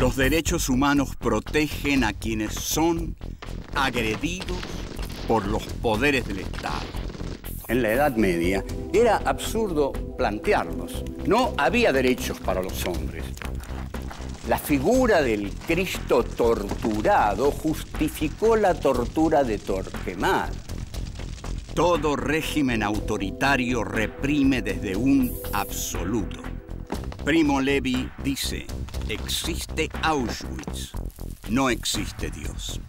Los derechos humanos protegen a quienes son agredidos por los poderes del Estado. En la Edad Media era absurdo plantearlos. No había derechos para los hombres. La figura del Cristo torturado justificó la tortura de Torquemada. Todo régimen autoritario reprime desde un absoluto. Primo Levi dice, existe Auschwitz, no existe Dios.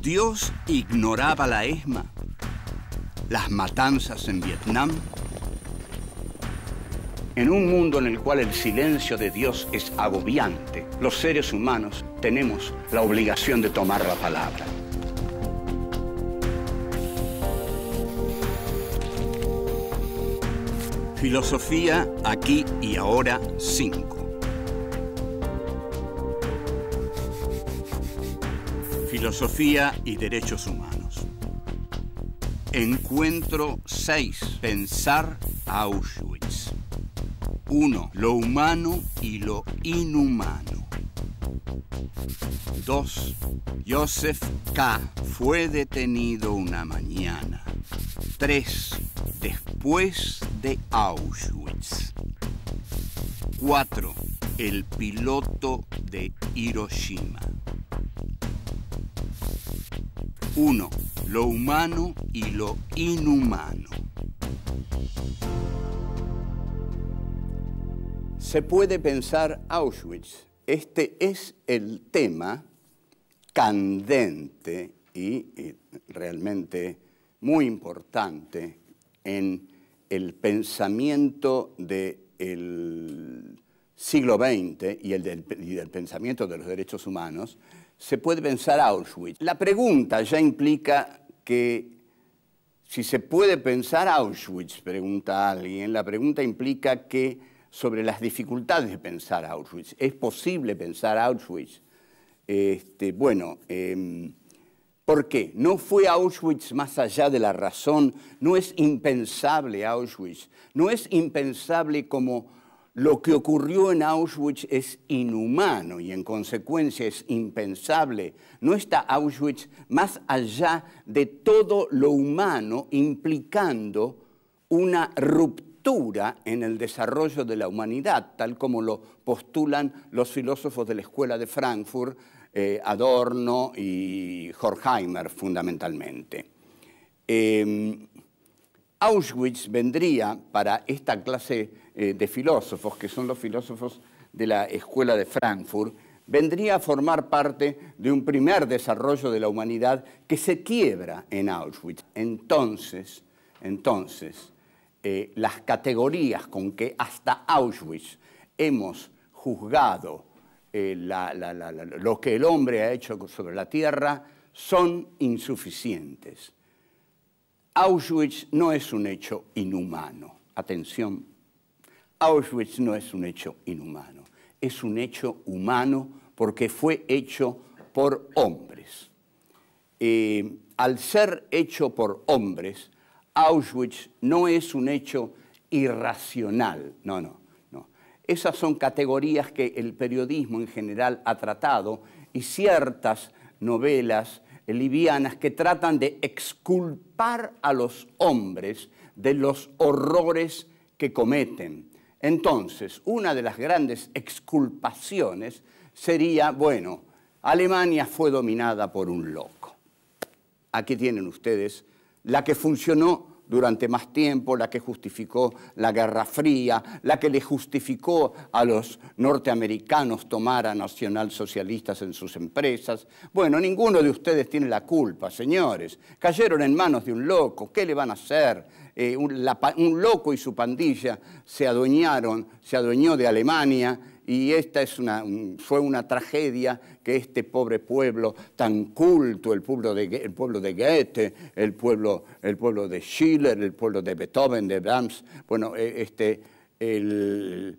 Dios ignoraba la ESMA, las matanzas en Vietnam. En un mundo en el cual el silencio de Dios es agobiante, los seres humanos tenemos la obligación de tomar la palabra. Filosofía aquí y ahora 5. Filosofía y derechos humanos. Encuentro 6. Pensar Auschwitz. 1. Lo humano y lo inhumano. 2. Joseph K. fue detenido una mañana. 3. Después de Auschwitz. 4. El piloto de Hiroshima. 1. Lo humano y lo inhumano. Se puede pensar Auschwitz. Este es el tema candente y, y eh, realmente muy importante en el pensamiento del siglo XX y, el del, pensamiento de los derechos humanos, se puede pensar Auschwitz. La pregunta ya implica que si se puede pensar Auschwitz, pregunta alguien, la pregunta implica que sobre las dificultades de pensar Auschwitz. ¿Es posible pensar Auschwitz? Este, bueno, em, ¿Por qué? No fue Auschwitz más allá de la razón, no es impensable Auschwitz, no es impensable como lo que ocurrió en Auschwitz es inhumano y en consecuencia es impensable. No está Auschwitz más allá de todo lo humano implicando una ruptura en el desarrollo de la humanidad, tal como lo postulan los filósofos de la Escuela de Frankfurt eh, Adorno y Horkheimer fundamentalmente. Em, Auschwitz vendría para esta clase eh, de filósofos, que son los filósofos de la Escuela de Frankfurt, vendría a formar parte de un primer desarrollo de la humanidad que se quiebra en Auschwitz. Entonces, entonces, eh, las categorías con que hasta Auschwitz hemos juzgado eh, lo que el hombre ha hecho sobre la tierra son insuficientes. Auschwitz no es un hecho inhumano. Atención, Auschwitz no es un hecho inhumano, es un hecho humano porque fue hecho por hombres. Eh, al ser hecho por hombres, Auschwitz no es un hecho irracional, no, no. Esas son categorías que el periodismo en general ha tratado y ciertas novelas livianas que tratan de exculpar a los hombres de los horrores que cometen. Entonces, una de las grandes exculpaciones sería, bueno, Alemania fue dominada por un loco. Aquí tienen ustedes la que funcionó durante más tiempo, la que justificó la Guerra Fría, la que le justificó a los norteamericanos tomar a nacionalsocialistas en sus empresas. Bueno, ninguno de ustedes tiene la culpa, señores. Cayeron en manos de un loco, ¿qué le van a hacer? Eh, un, un loco y su pandilla se adueñaron, se adueñó de Alemania y esta fue una tragedia que este pobre pueblo tan culto, el pueblo de, pueblo de Goethe, el pueblo, el pueblo de Schiller, el pueblo de Beethoven, de Brahms, bueno, eh, este, eh,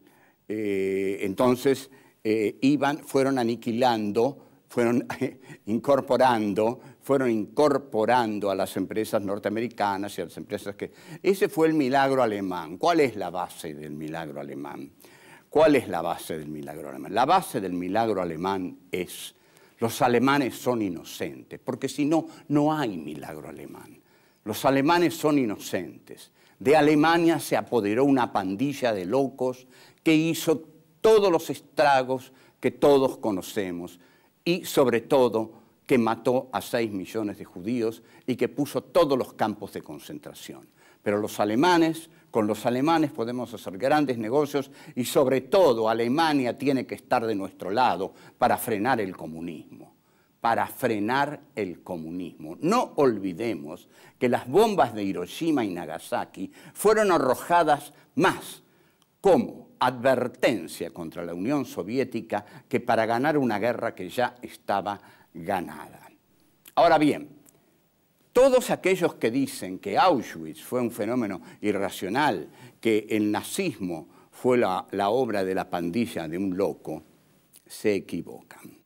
entonces eh, iban, fueron aniquilando, fueron incorporando, fueron incorporando a las empresas norteamericanas y a las empresas que... Ese fue el milagro alemán. ¿Cuál es la base del milagro alemán? ¿Cuál es la base del milagro alemán? La base del milagro alemán es, los alemanes son inocentes, porque si no, no hay milagro alemán. Los alemanes son inocentes. De Alemania se apoderó una pandilla de locos que hizo todos los estragos que todos conocemos y sobre todo que mató a 6 millones de judíos y que puso todos los campos de concentración. Pero los alemanes con los alemanes podemos hacer grandes negocios y sobre todo Alemania tiene que estar de nuestro lado para frenar el comunismo para frenar el comunismo. No olvidemos que las bombas de Hiroshima y Nagasaki fueron arrojadas más como advertencia contra la Unión Soviética que para ganar una guerra que ya estaba ganada. Ahora bien, todos aquellos que dicen que Auschwitz fue un fenómeno irracional, que el nazismo fue la, obra de la pandilla de un loco, se equivocan.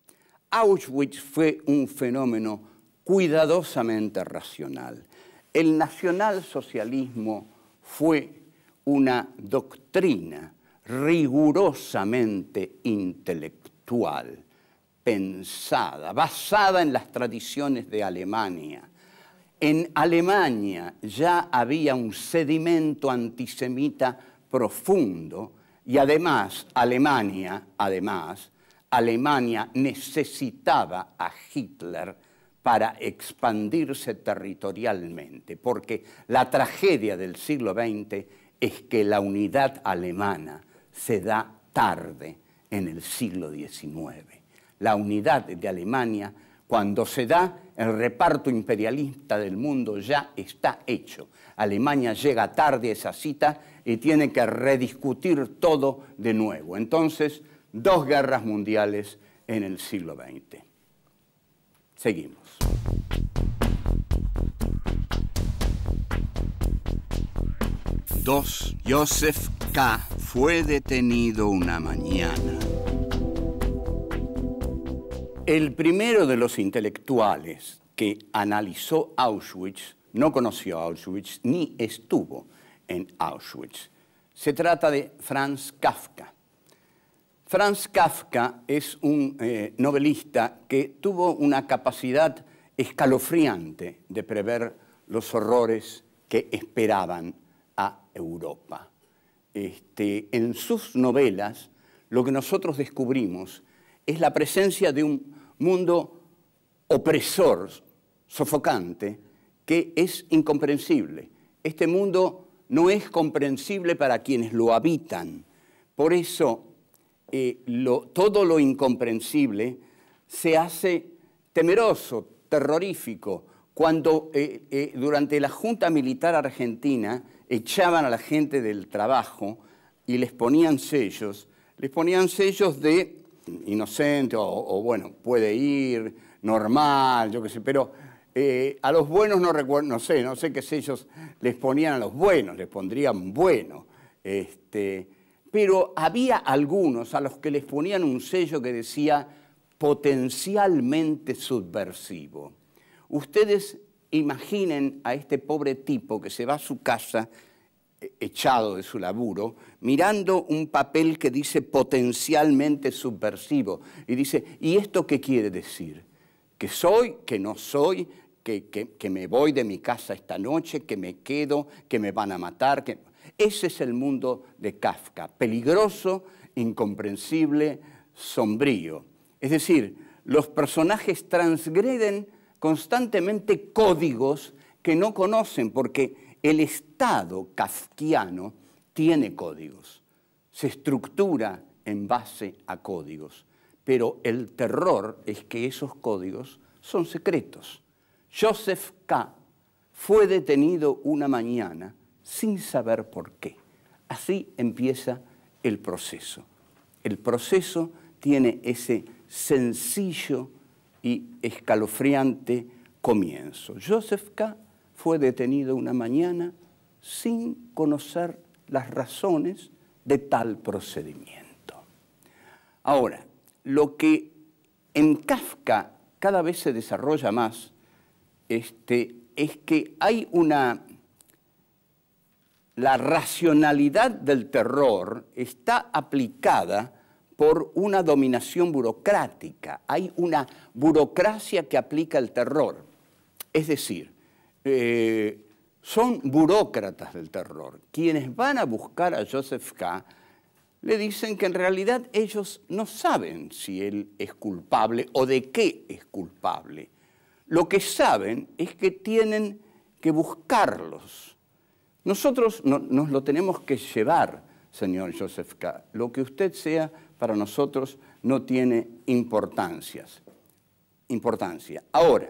Auschwitz fue un fenómeno cuidadosamente racional. El nacionalsocialismo fue una doctrina rigurosamente intelectual, pensada, basada en las tradiciones de Alemania, en Alemania ya había un sedimento antisemita profundo y además Alemania, además, Alemania necesitaba a Hitler para expandirse territorialmente, porque la tragedia del siglo XX es que la unidad alemana se da tarde en el siglo XIX. La unidad de Alemania cuando se da, el reparto imperialista del mundo ya está hecho. Alemania llega tarde a esa cita y tiene que rediscutir todo de nuevo. Entonces, dos guerras mundiales en el siglo XX. Seguimos. Dos, Joseph K. fue detenido una mañana el primero de los intelectuales que analizó Auschwitz no conoció Auschwitz ni estuvo en Auschwitz. Se trata de Franz Kafka. Franz Kafka es un eh, novelista que tuvo una capacidad escalofriante de prever los horrores que esperaban a Europa. Este, en sus novelas, lo que nosotros descubrimos es la presencia de un mundo opresor, sofocante, que es incomprensible. Este mundo no es comprensible para quienes lo habitan. Por eso eh, todo lo incomprensible se hace temeroso, terrorífico. Cuando eh, eh, durante la Junta Militar Argentina echaban a la gente del trabajo y les ponían sellos, les ponían sellos de inocente o, bueno, puede ir, normal, yo qué sé, pero eh, a los buenos no recuerdo, no sé, no sé qué sellos les ponían a los buenos, les pondrían bueno. Este, pero había algunos a los que les ponían un sello que decía potencialmente subversivo. Ustedes imaginen a este pobre tipo que se va a su casa echado de su laburo, mirando un papel que dice potencialmente subversivo. Y dice, ¿y esto qué quiere decir? ¿Que soy, que no soy, que, me voy de mi casa esta noche, que me quedo, que me van a matar? Ese es el mundo de Kafka, peligroso, incomprensible, sombrío. Es decir, los personajes transgreden constantemente códigos que no conocen, porque el Estado kafkiano tiene códigos, se estructura en base a códigos, pero el terror es que esos códigos son secretos. Joseph K. fue detenido una mañana sin saber por qué. Así empieza el proceso. El proceso tiene ese sencillo y escalofriante comienzo. Joseph K fue detenido una mañana sin conocer las razones de tal procedimiento. Ahora, lo que en Kafka cada vez se desarrolla más este, es que hay una... La racionalidad del terror está aplicada por una dominación burocrática. Hay una burocracia que aplica el terror. Es decir, eh, son burócratas del terror. Quienes van a buscar a Joseph K. le dicen que en realidad ellos no saben si él es culpable o de qué es culpable. Lo que saben es que tienen que buscarlos. Nosotros nos lo tenemos que llevar, señor Joseph K. Lo que usted sea para nosotros no tiene importancias. importancia. Ahora,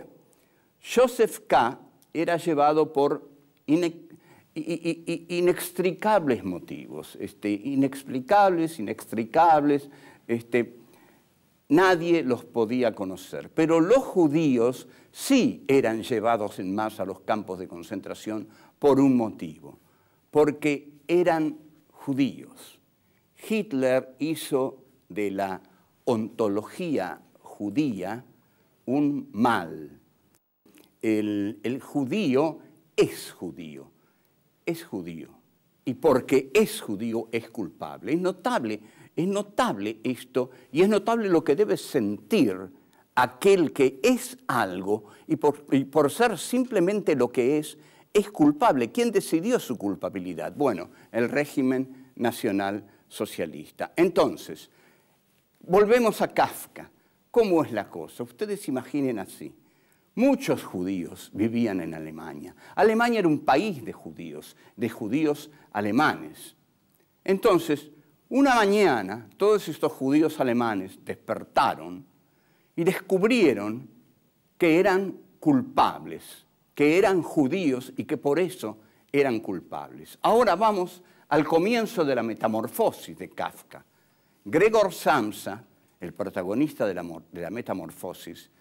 Joseph K era llevado por inextricables motivos, este, inexplicables, inextricables, este, nadie los podía conocer. Pero los judíos sí eran llevados en masa a los campos de concentración por un motivo, porque eran judíos. Hitler hizo de la ontología judía un mal, el, judío es judío, es judío. Y porque es judío es culpable. Es notable, es notable esto y es notable lo que debe sentir aquel que es algo y por, y por ser simplemente lo que es, es culpable. ¿Quién decidió su culpabilidad? Bueno, el régimen nacional socialista. Entonces, volvemos a Kafka. ¿Cómo es la cosa? Ustedes imaginen así. Muchos judíos vivían en Alemania. Alemania era un país de judíos, de judíos alemanes. Entonces, una mañana, todos estos judíos alemanes despertaron y descubrieron que eran culpables, que eran judíos y que por eso eran culpables. Ahora vamos al comienzo de la metamorfosis de Kafka. Gregor Samsa, el protagonista de la, metamorfosis,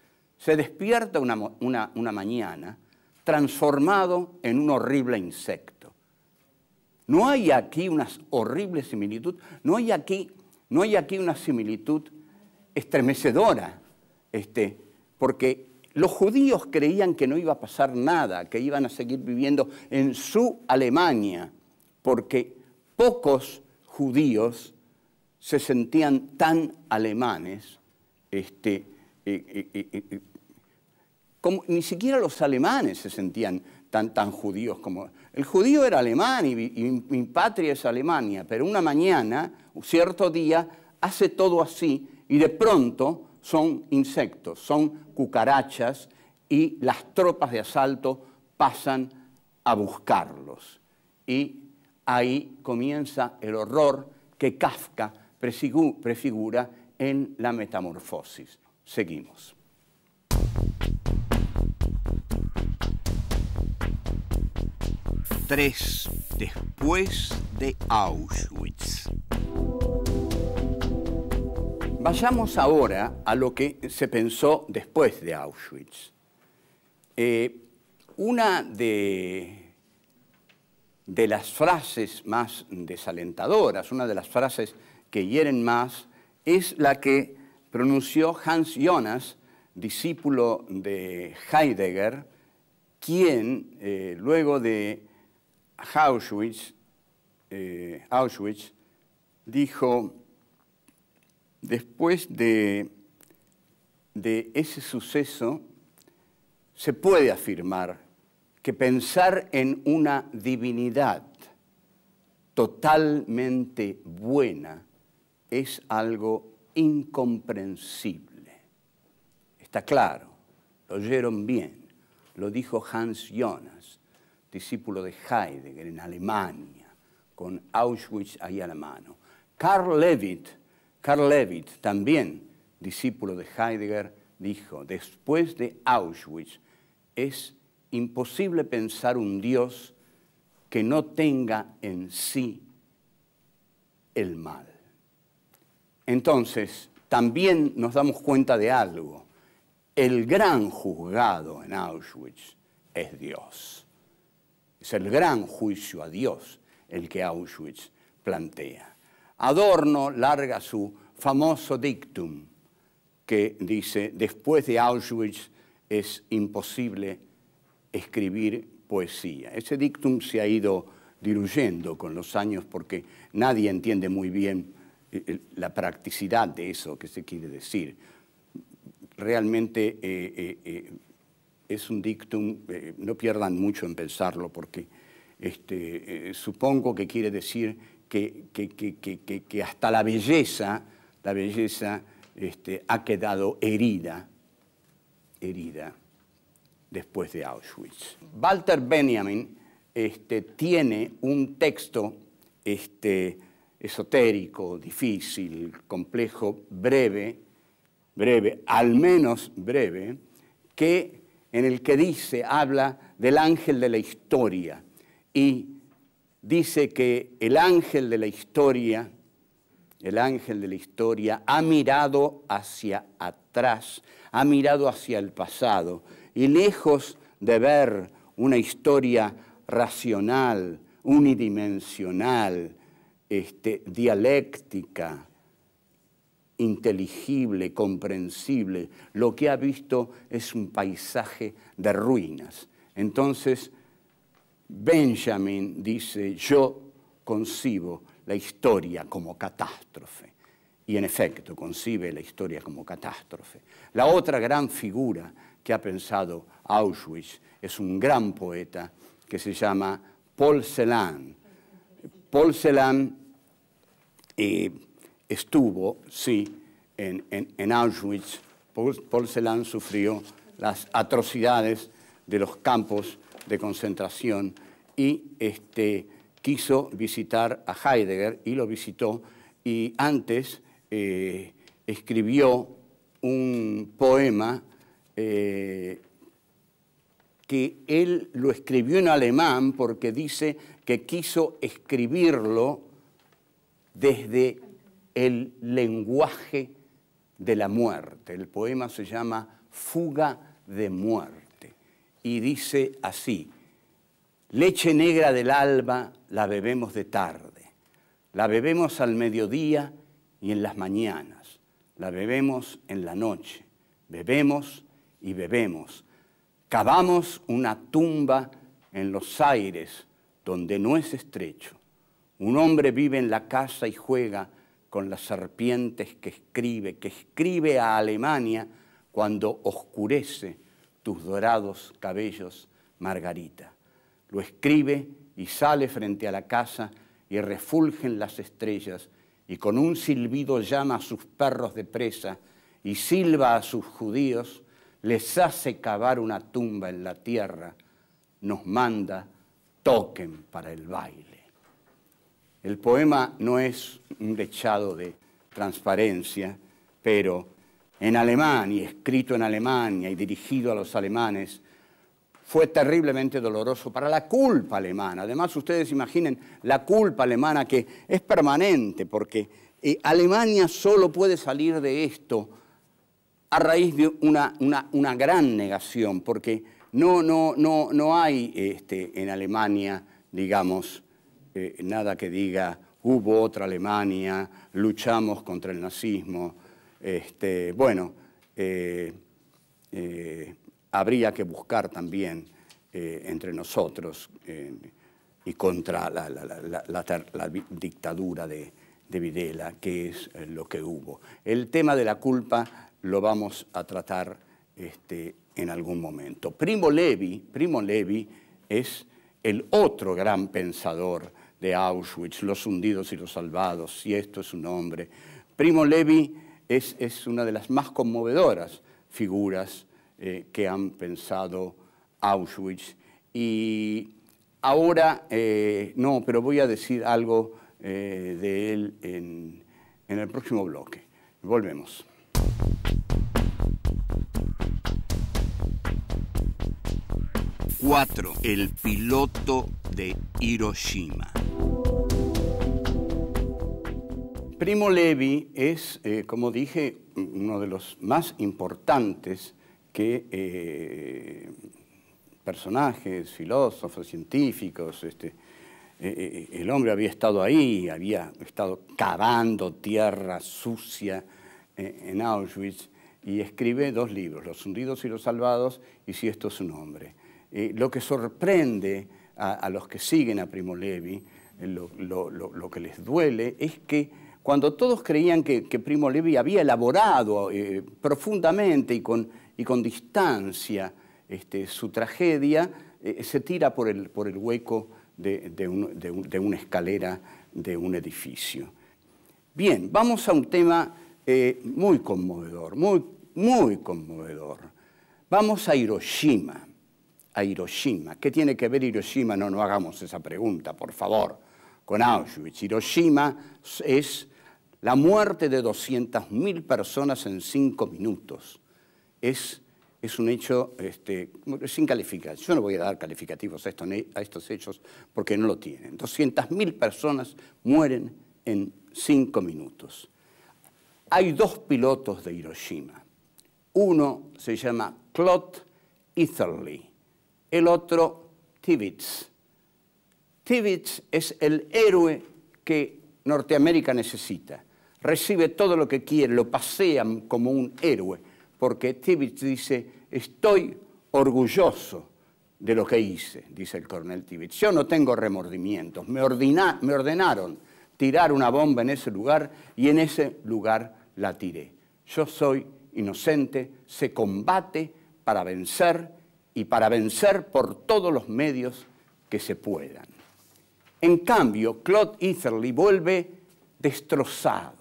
se despierta una, mañana transformado en un horrible insecto. No hay aquí una horrible similitud, no hay aquí, no hay aquí una similitud estremecedora, este, porque los judíos creían que no iba a pasar nada, que iban a seguir viviendo en su Alemania, porque pocos judíos se sentían tan alemanes este, y, y, ni siquiera los alemanes se sentían tan, tan judíos como... El judío era alemán y, y, mi patria es Alemania, pero una mañana, un cierto día, hace todo así y de pronto son insectos, son cucarachas y las tropas de asalto pasan a buscarlos. Y ahí comienza el horror que Kafka prefigura en la metamorfosis. Seguimos. 3. Después de Auschwitz. Vayamos ahora a lo que se pensó después de Auschwitz. Eh, una de, de las frases más desalentadoras, una de las frases que hieren más, es la que pronunció Hans Jonas, discípulo de Heidegger, quien eh, luego de eh, Auschwitz, dijo, después de ese suceso, se puede afirmar que pensar en una divinidad totalmente buena es algo incomprensible. Está claro, lo oyeron bien, lo dijo Hans Jonas discípulo de Heidegger en Alemania, con Auschwitz ahí a la mano. Carl Levitt, también discípulo de Heidegger, dijo, después de Auschwitz es imposible pensar un Dios que no tenga en sí el mal. Entonces, también nos damos cuenta de algo. El gran juzgado en Auschwitz es Dios. Es el gran juicio a Dios el que Auschwitz plantea. Adorno larga su famoso dictum que dice, después de Auschwitz es imposible escribir poesía. Ese dictum se ha ido diluyendo con los años porque nadie entiende muy bien eh, eh, la practicidad de eso que se quiere decir. Realmente eh, es un dictum, eh, no pierdan mucho en pensarlo, porque este, eh, supongo que quiere decir que, hasta la belleza, la belleza este, ha quedado herida, herida después de Auschwitz. Walter Benjamin este, tiene un texto esotérico, difícil, complejo, breve, breve, al menos breve, que en el que dice, habla del ángel de la historia y dice que el ángel de la historia, el ángel de la historia ha mirado hacia atrás, ha mirado hacia el pasado y lejos de ver una historia racional, unidimensional, este, dialéctica, inteligible, comprensible. Lo que ha visto es un paisaje de ruinas. Entonces, Benjamin dice, yo concibo la historia como catástrofe. Y en efecto, concibe la historia como catástrofe. La otra gran figura que ha pensado Auschwitz es un gran poeta que se llama Paul Celan. Paul Celan eh, estuvo, sí, en, Auschwitz, Paul, sufrió las atrocidades de los campos de concentración y este, quiso visitar a Heidegger y lo visitó y antes eh, escribió un poema eh, que él lo escribió en alemán porque dice que quiso escribirlo desde el lenguaje de la muerte. El poema se llama Fuga de muerte y dice así, leche negra del alba la bebemos de tarde, la bebemos al mediodía y en las mañanas, la bebemos en la noche, bebemos y bebemos, cavamos una tumba en los aires donde no es estrecho, un hombre vive en la casa y juega, con las serpientes que escribe, que escribe a Alemania cuando oscurece tus dorados cabellos, Margarita. Lo escribe y sale frente a la casa y refulgen las estrellas y con un silbido llama a sus perros de presa y silba a sus judíos, les hace cavar una tumba en la tierra, nos manda, toquen para el baile. El poema no es un dechado de transparencia, pero en alemán y escrito en Alemania y dirigido a los alemanes, fue terriblemente doloroso para la culpa alemana. Además, ustedes imaginen la culpa alemana que es permanente, porque eh, Alemania solo puede salir de esto a raíz de una, gran negación, porque no, no, no, no hay este, en Alemania, digamos, nada que diga hubo otra Alemania, luchamos contra el nazismo. Este, bueno, eh, eh, habría que buscar también eh, entre nosotros y contra la, dictadura de, Videla, que es lo que hubo. El tema de la culpa lo vamos a tratar este, en algún momento. Primo Levi, Primo Levi es el otro gran pensador de Auschwitz, Los hundidos y los salvados, y esto es su nombre. Primo Levi es, es una de las más conmovedoras figuras eh, que han pensado Auschwitz. Y ahora, eh, no, pero voy a decir algo eh, de él en, en el próximo bloque. Volvemos. Cuatro, El piloto de Hiroshima. Primo Levi es, eh, como dije, uno de los más importantes que, eh, personajes, filósofos, científicos. Este, eh, el hombre había estado ahí, había estado cavando tierra sucia en Auschwitz y escribe dos libros, Los hundidos y los salvados y Si esto es un hombre. lo que sorprende a, los que siguen a Primo Levi, eh, lo, que les duele es que cuando todos creían que, Primo Levi había elaborado eh, profundamente y con, distancia este, su tragedia, eh, se tira por el, hueco de, una escalera de un edificio. Bien, vamos a un tema muy conmovedor, muy, muy conmovedor. Vamos a Hiroshima a Hiroshima. ¿Qué tiene que ver Hiroshima? No, no hagamos esa pregunta, por favor, con Auschwitz. Hiroshima es la muerte de 200.000 personas en cinco minutos. Es, es un hecho sin este, calificación. Yo no voy a dar calificativos a estos, a estos hechos porque no lo tienen. 200.000 personas mueren en cinco minutos. Hay dos pilotos de Hiroshima. Uno se llama Claude Etherly el otro Tibits. Tibits es el héroe que Norteamérica necesita. Recibe todo lo que quiere, lo pasean como un héroe, porque Tibits dice, estoy orgulloso de lo que hice, dice el coronel Tibits. Yo no tengo remordimientos, me, me ordenaron tirar una bomba en ese lugar y en ese lugar la tiré. Yo soy inocente, se combate para vencer y para vencer por todos los medios que se puedan. En cambio, Claude Etherly vuelve destrozado.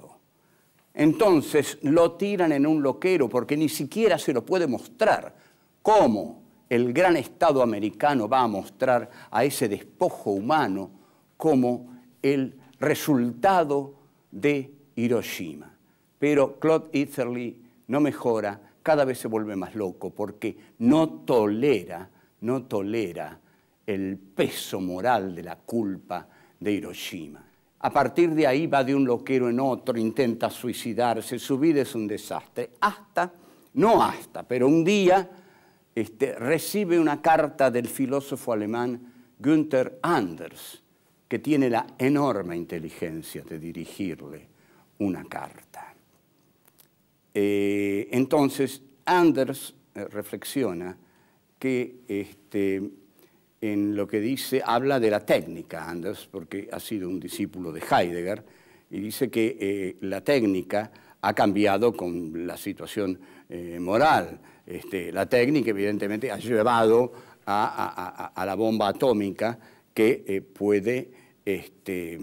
Entonces lo tiran en un loquero porque ni siquiera se lo puede mostrar. ¿Cómo el gran Estado americano va a mostrar a ese despojo humano como el resultado de Hiroshima? Pero Claude Etherly no mejora cada vez se vuelve más loco porque no tolera, no tolera el peso moral de la culpa de Hiroshima. A partir de ahí va de un loquero en otro, intenta suicidarse, su vida es un desastre, hasta, no hasta, pero un día este, recibe una carta del filósofo alemán Günther Anders, que tiene la enorme inteligencia de dirigirle una carta. Eh, entonces, Anders eh, reflexiona que este, en lo que dice, habla de la técnica, Anders, porque ha sido un discípulo de Heidegger, y dice que eh, la técnica ha cambiado con la situación moral. Este, la técnica, evidentemente, ha llevado a, la bomba atómica que puede este,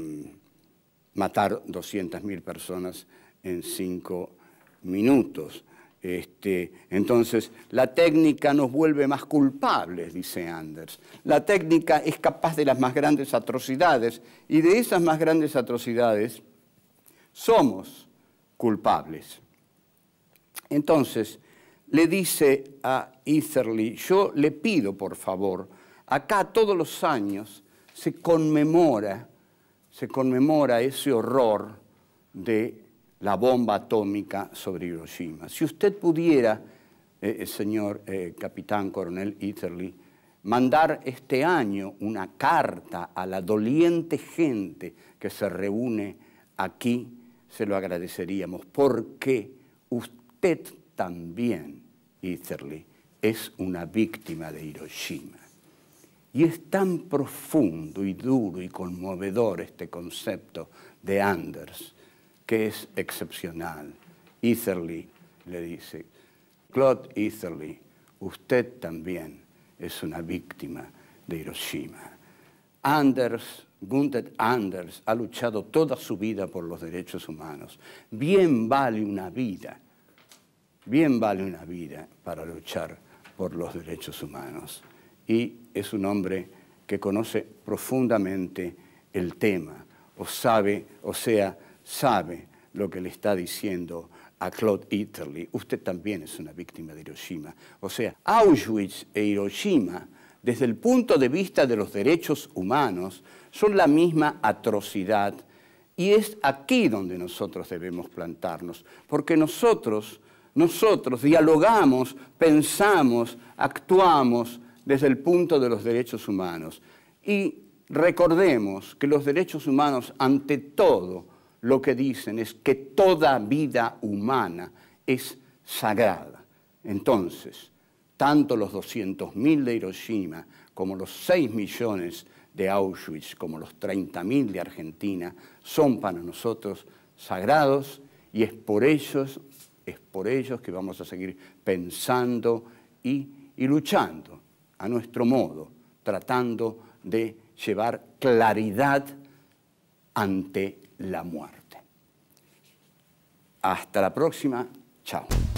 matar 200.000 personas en cinco años minutos. Este, entonces, la técnica nos vuelve más culpables, dice Anders. La técnica es capaz de las más grandes atrocidades y de esas más grandes atrocidades somos culpables. Entonces, le dice a Etherly, yo le pido por favor, acá todos los años se conmemora, se conmemora ese horror de la bomba atómica sobre Hiroshima. Si usted pudiera, eh, eh, señor eh, capitán coronel Easterly, mandar este año una carta a la doliente gente que se reúne aquí, se lo agradeceríamos, porque usted también, Etherly, es una víctima de Hiroshima. Y es tan profundo y duro y conmovedor este concepto de Anders que es excepcional. Etherly le dice, Claude Etherly, usted también es una víctima de Hiroshima. Anders, Gunther Anders, ha luchado toda su vida por los derechos humanos. Bien vale una vida, bien vale una vida para luchar por los derechos humanos. Y es un hombre que conoce profundamente el tema, o sabe, o sea, sabe lo que le está diciendo a Claude Eaterly. Usted también es una víctima de Hiroshima. O sea, Auschwitz e Hiroshima, desde el punto de vista de los derechos humanos, son la misma atrocidad y es aquí donde nosotros debemos plantarnos, porque nosotros, nosotros dialogamos, pensamos, actuamos desde el punto de los derechos humanos. Y recordemos que los derechos humanos, ante todo, lo que dicen es que toda vida humana es sagrada. Entonces, tanto los 200.000 de Hiroshima como los 6 millones de Auschwitz, como los 30.000 de Argentina, son para nosotros sagrados y es por ellos, es por ellos que vamos a seguir pensando y, y luchando a nuestro modo, tratando de llevar claridad ante la muerte. Hasta la próxima. Chao.